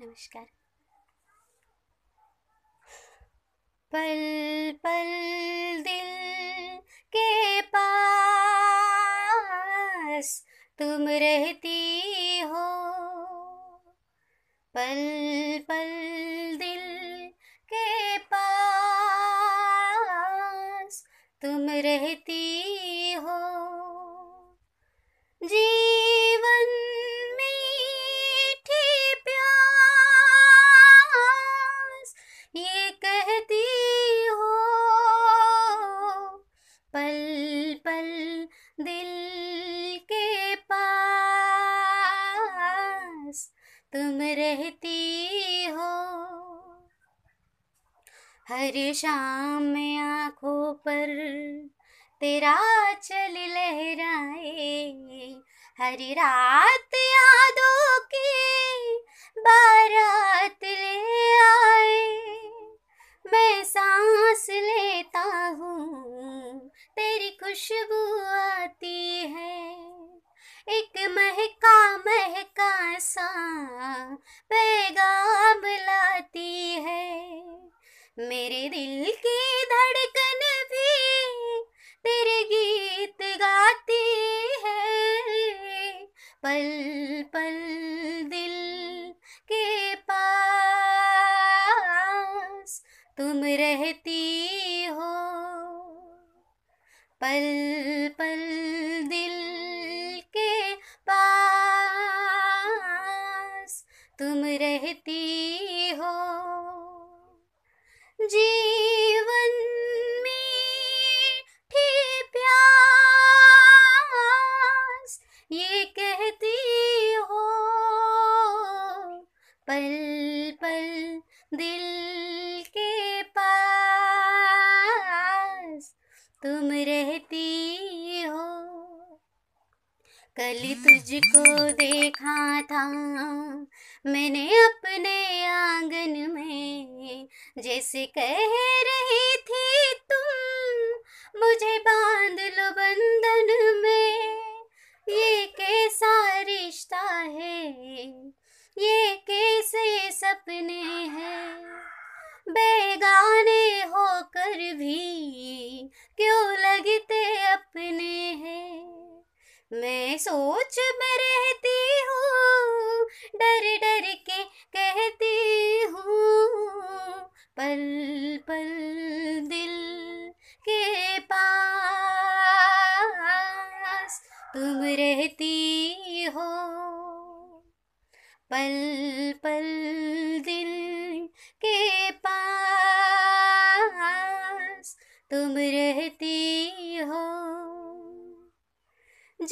नमस्कार पल पल दिल के पास तुम रहती हो पल पल दिल के पास तुम रहती हो हर शाम में आंखों पर तेरा चल लहराए हरी रात यादों की खुशबू आती है एक महका महका सा पैगाम लाती है मेरे दिल की धड़कन भी तेरे गीत गाती है पल पल दिल के पास तुम रहती weil तुम रहती हो कल तुझको देखा था मैंने अपने आंगन में जैसे कह रही थी तुम मुझे बांध लो बंधन में ये कैसा रिश्ता है ये कैसे सपने हैं बेगाने होकर भी क्यों लगते अपने हैं मैं सोच में रहती हूँ डर डर के कहती हूँ पल पल दिल के पास तुम रहती हो पल पल दिल के पास तुम रहती हो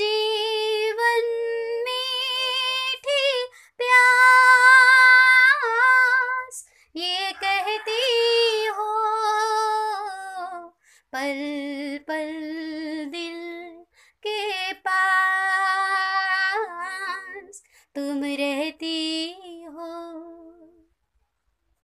जीवन मीठी प्यास ये कहती हो पल पल दिल के पास तुम रह